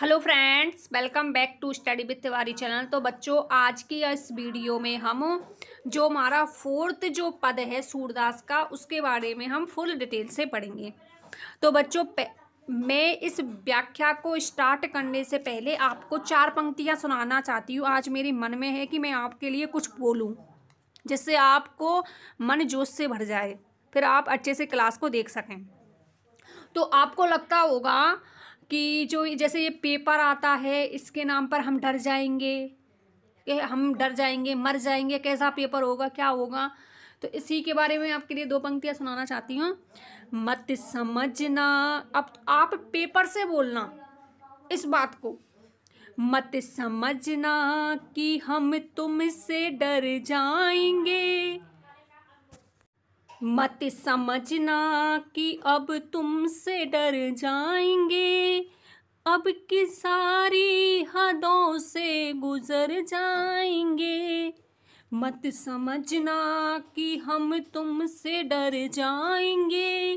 hello friends welcome back to study with Tiwari channel तो बच्चों आज की इस वीडियो में हम जो हमारा फोर्थ जो पद है सूरदास का उसके बारे में हम फुल डिटेल से पढ़ेंगे तो बच्चों मैं इस व्याख्या को स्टार्ट करने से पहले आपको चार पंक्तियां सुनाना चाहती हूँ आज मेरे मन में है कि मैं आपके लिए कुछ बोलूँ जिससे आपको मन जोश से भर जाए फिर आप अच्छे से क्लास को देख सकें तो आपको लगता होगा कि जो जैसे ये पेपर आता है इसके नाम पर हम डर जाएंगे कि हम डर जाएंगे मर जाएंगे कैसा पेपर होगा क्या होगा तो इसी के बारे में आपके लिए दो पंक्तियाँ सुनाना चाहती हूँ मत समझना अब आप पेपर से बोलना इस बात को मत समझना कि हम तुमसे डर जाएंगे मत समझना कि अब तुमसे डर जाएंगे अब की सारी हदों से गुजर जाएंगे मत समझना कि हम तुमसे डर जाएंगे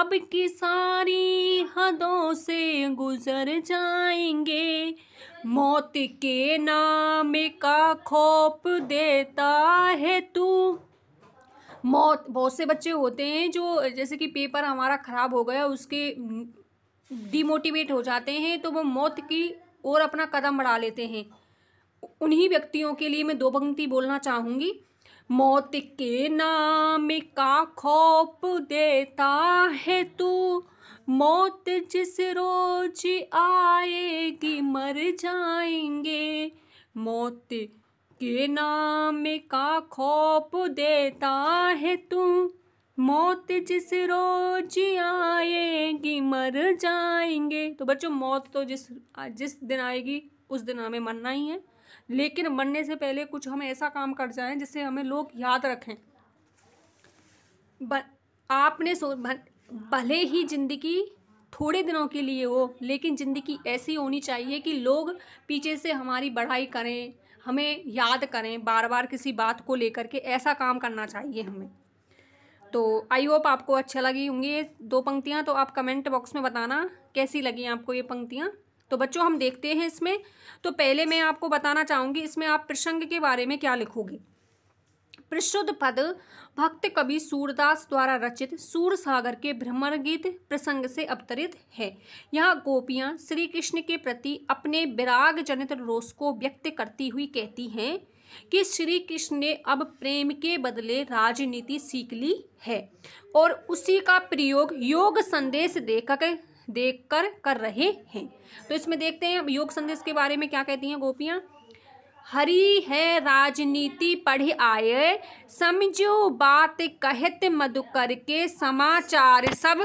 अब की सारी हदों से गुजर जाएंगे मौत के नाम का खोप देता है तू मौत बहुत से बच्चे होते हैं जो जैसे कि पेपर हमारा ख़राब हो गया उसके डिमोटिवेट हो जाते हैं तो वो मौत की ओर अपना कदम बढ़ा लेते हैं उन्हीं व्यक्तियों के लिए मैं दो पंक्ति बोलना चाहूँगी मौत के नाम का खौप देता है तू मौत जिस रोज आएगी मर जाएंगे मौत के नाम का खोप देता है तू मौत जिस रोज आएगी मर जाएंगे तो बच्चों मौत तो जिस जिस दिन आएगी उस दिन हमें मरना ही है लेकिन मरने से पहले कुछ हम ऐसा काम कर जाएं जिससे हमें लोग याद रखें ब, आपने सो भले ही ज़िंदगी थोड़े दिनों के लिए हो लेकिन ज़िंदगी ऐसी होनी चाहिए कि लोग पीछे से हमारी बढ़ाई करें हमें याद करें बार बार किसी बात को लेकर के ऐसा काम करना चाहिए हमें तो आई होप आपको अच्छा लगी होंगी ये दो पंक्तियाँ तो आप कमेंट बॉक्स में बताना कैसी लगी आपको ये पंक्तियाँ तो बच्चों हम देखते हैं इसमें तो पहले मैं आपको बताना चाहूँगी इसमें आप प्रसंग के बारे में क्या लिखोगे प्रशुद्ध पद भक्त कवि सूरदास द्वारा रचित सूर सागर के भ्रमण गीत प्रसंग से अवतरित है यह गोपियाँ श्री कृष्ण के प्रति अपने विराग जनित रोष को व्यक्त करती हुई कहती हैं कि श्री कृष्ण ने अब प्रेम के बदले राजनीति सीख ली है और उसी का प्रयोग योग संदेश देखक देख कर कर रहे हैं तो इसमें देखते हैं योग संदेश के बारे में क्या कहती हैं गोपियाँ हरी है राजनीति पढ़ आए समझो बात कहत मधुकर के समाचार सब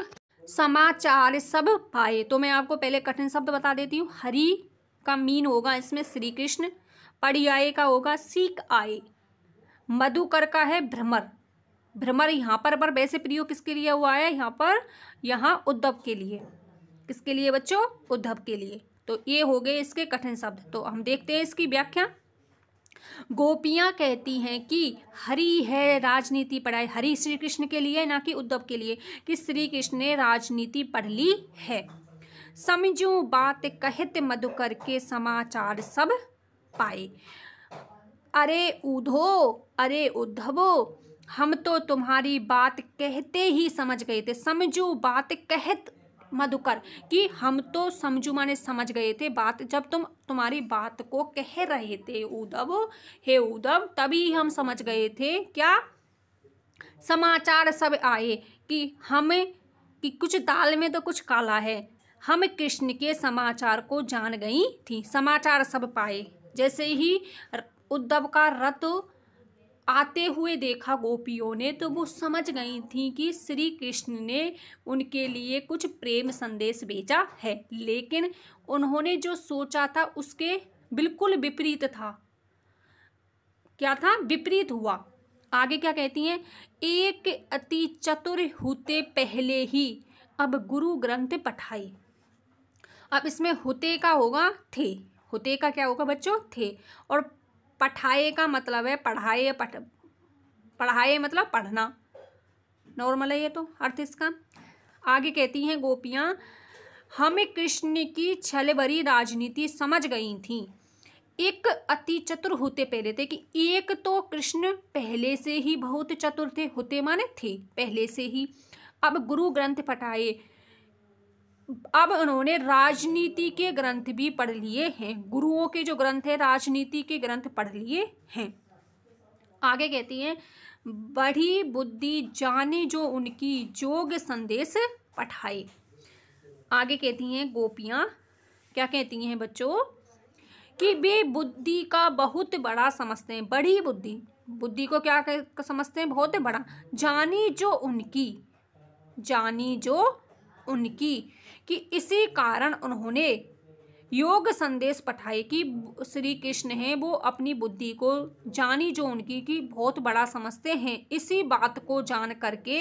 समाचार सब पाए तो मैं आपको पहले कठिन शब्द बता देती हूँ हरी का मीन होगा इसमें श्री कृष्ण पढ़ी आए का होगा सीख आए मधुकर का है भ्रमर भ्रमर यहाँ पर पर वैसे प्रयोग किसके लिए हुआ है यहाँ पर यहाँ उद्धव के लिए किसके लिए बच्चों उद्धव के लिए तो ये हो गए इसके कठिन शब्द तो हम देखते हैं इसकी व्याख्या गोपियाँ कहती हैं कि हरि है राजनीति पढ़ाई हरि श्री कृष्ण के लिए ना कि उद्धव के लिए कि श्री कृष्ण ने राजनीति पढ़ ली है समझू बात कहित मधुकर के समाचार सब पाए अरे उधो अरे उद्धवो हम तो तुम्हारी बात कहते ही समझ गए थे समझू बात कहत मधुकर कि हम तो समझू माने समझ गए थे बात जब तुम तुम्हारी बात को कह रहे थे उद्धव हे उद्धव तभी हम समझ गए थे क्या समाचार सब आए कि हमें कि कुछ दाल में तो कुछ काला है हम कृष्ण के समाचार को जान गई थी समाचार सब पाए जैसे ही उद्धव का रथ आते हुए देखा गोपियों ने तो वो समझ गई थी कि श्री कृष्ण ने उनके लिए कुछ प्रेम संदेश भेजा है लेकिन उन्होंने जो सोचा था उसके बिल्कुल विपरीत था क्या था विपरीत हुआ आगे क्या कहती हैं एक अति चतुर होते पहले ही अब गुरु ग्रंथ पठाई अब इसमें होते का होगा थे होते का क्या होगा बच्चों थे और पठाए का मतलब है पढ़ाए पठ पढ़ाए मतलब पढ़ना नॉर्मल है ये तो अर्थ इसका आगे कहती हैं गोपियाँ हमें कृष्ण की छल भरी राजनीति समझ गई थी एक अति चतुर होते पहले थे कि एक तो कृष्ण पहले से ही बहुत चतुर थे होते माने थे पहले से ही अब गुरु ग्रंथ पठाए अब उन्होंने राजनीति के ग्रंथ भी पढ़ लिए हैं गुरुओं के जो ग्रंथ है राजनीति के ग्रंथ पढ़ लिए हैं आगे कहती हैं बड़ी बुद्धि जाने जो उनकी जोग संदेश पठाए आगे कहती हैं गोपियाँ क्या कहती हैं बच्चों कि वे बुद्धि का बहुत बड़ा समझते हैं बड़ी बुद्धि बुद्धि को क्या समझते हैं बहुत बड़ा जानी जो उनकी जानी जो उनकी कि इसी कारण उन्होंने योग संदेश पठाए कि श्री कृष्ण हैं वो अपनी बुद्धि को जानी जो उनकी की बहुत बड़ा समझते हैं इसी बात को जान करके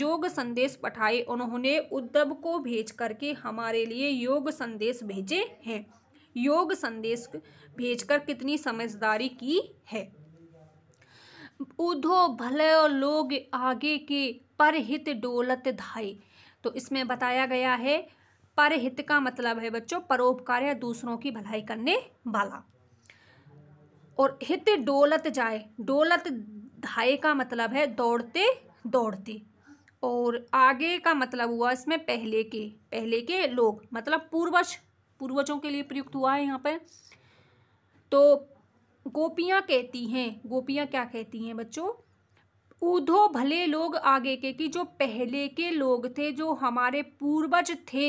योग संदेश पठाए उन्होंने उद्धव को भेज करके हमारे लिए योग संदेश भेजे हैं योग संदेश भेजकर कितनी समझदारी की है उधो भले लोग आगे के परहित डोलत धाए तो इसमें बताया गया है परहित का मतलब है बच्चों परोपकार या दूसरों की भलाई करने वाला और हित डोलत जाए डोलत धाये का मतलब है दौड़ते दौड़ते और आगे का मतलब हुआ इसमें पहले के पहले के लोग मतलब पूर्वज पूर्वजों के लिए प्रयुक्त हुआ है यहाँ पर तो गोपियाँ कहती हैं गोपियाँ क्या कहती हैं बच्चों ऊधो भले लोग आगे के कि जो पहले के लोग थे जो हमारे पूर्वज थे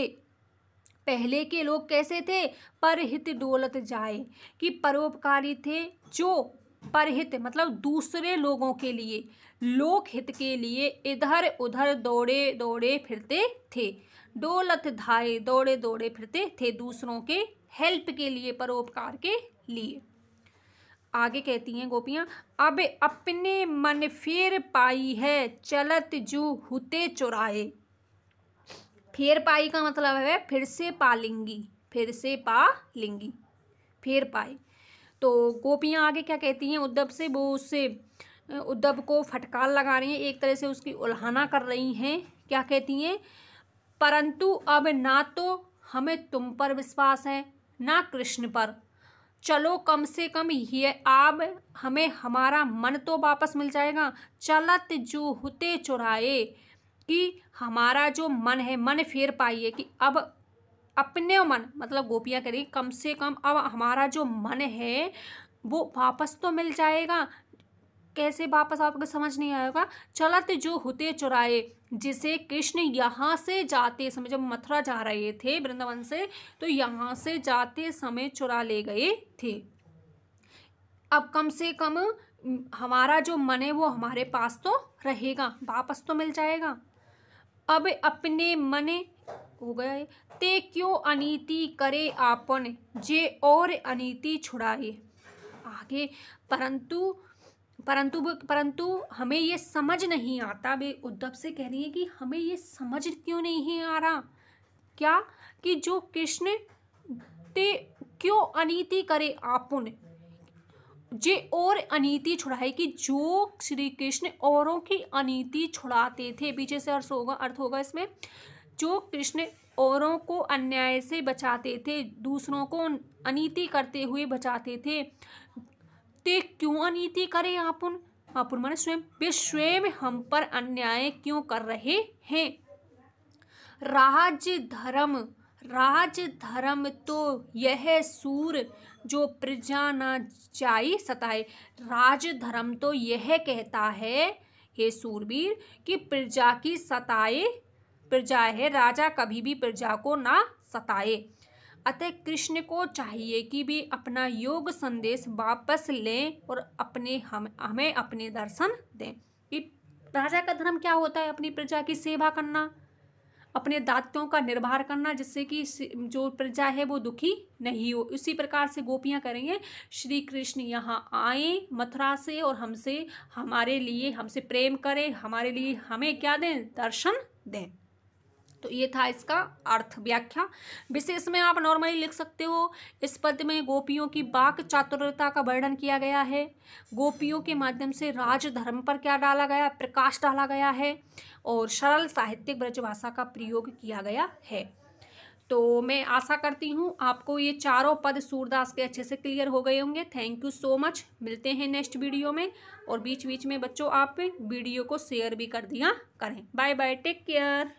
पहले के लोग कैसे थे परहित डोलत जाए कि परोपकारी थे जो परहित मतलब दूसरे लोगों के लिए लोक हित के लिए इधर उधर दौड़े दौड़े फिरते थे डोलत धाए दौड़े दौड़े फिरते थे दूसरों के हेल्प के लिए परोपकार के लिए आगे कहती हैं गोपियाँ अब अपने मन फिर पाई है चलत जो हुते चुराए फेर पाई का मतलब है फिर से पा लेंगी फिर से पा लेंगी फेर पाई तो गोपियाँ आगे क्या कहती हैं उद्धव से वो उससे उद्धव को फटकार लगा रही हैं एक तरह से उसकी उल्हाना कर रही हैं क्या कहती हैं परंतु अब ना तो हमें तुम पर विश्वास है ना कृष्ण पर चलो कम से कम ये आप हमें हमारा मन तो वापस मिल जाएगा चलत जूहते चुराए कि हमारा जो मन है मन फेर पाइए कि अब अपने मन मतलब गोपियाँ करी कम से कम अब हमारा जो मन है वो वापस तो मिल जाएगा कैसे वापस आपको समझ नहीं आएगा चलत जो होते चुराए जिसे कृष्ण यहाँ से जाते समय जब मथुरा जा रहे थे वृंदावन से तो यहाँ से जाते समय चुरा ले गए थे अब कम से कम हमारा जो मन है वो हमारे पास तो रहेगा वापस तो मिल जाएगा अब अपने मन हो गया है ते क्यों अनीति करे आपन जे और अनीति छुड़ाए आगे परंतु परंतु परंतु हमें ये समझ नहीं आता वे उद्धव से कह रही है कि हमें ये समझ क्यों नहीं आ रहा क्या कि जो कृष्ण ते क्यों अनीति करे आपुन जे और अनीति छुड़ाई कि जो श्री कृष्ण औरों की अनीति छुड़ाते थे पीछे से अर्थ होगा अर्थ होगा इसमें जो कृष्ण औरों को अन्याय से बचाते थे दूसरों को अनीति करते हुए बचाते थे ते क्यों अनीति करें आपुन आपुन माने स्वयं वे स्वयं हम पर अन्याय क्यों कर रहे हैं राज्य धर्म राज धर्म तो यह सूर जो प्रजा ना जाई सताए राज धर्म तो यह कहता है हे सूरवीर कि प्रजा की सताए प्रजा है राजा कभी भी प्रजा को ना सताए अतः कृष्ण को चाहिए कि भी अपना योग संदेश वापस लें और अपने हम हमें अपने दर्शन दें कि राजा का धर्म क्या होता है अपनी प्रजा की सेवा करना अपने दातों का निर्भर करना जिससे कि जो प्रजा है वो दुखी नहीं हो इसी प्रकार से गोपियाँ करेंगे श्री कृष्ण यहाँ आए मथुरा से और हमसे हमारे लिए हमसे प्रेम करें हमारे लिए हमें क्या दें दर्शन दें तो ये था इसका अर्थ व्याख्या विशेष में आप नॉर्मली लिख सकते हो इस पद में गोपियों की बाक चातुर्यता का वर्णन किया गया है गोपियों के माध्यम से राजधर्म पर क्या डाला गया प्रकाश डाला गया है और सरल साहित्यिक ब्रजभाषा का प्रयोग किया गया है तो मैं आशा करती हूँ आपको ये चारों पद सूरदास के अच्छे से क्लियर हो गए होंगे थैंक यू सो मच मिलते हैं नेक्स्ट वीडियो में और बीच बीच में बच्चों आप वीडियो को शेयर भी कर दिया करें बाय बाय टेक केयर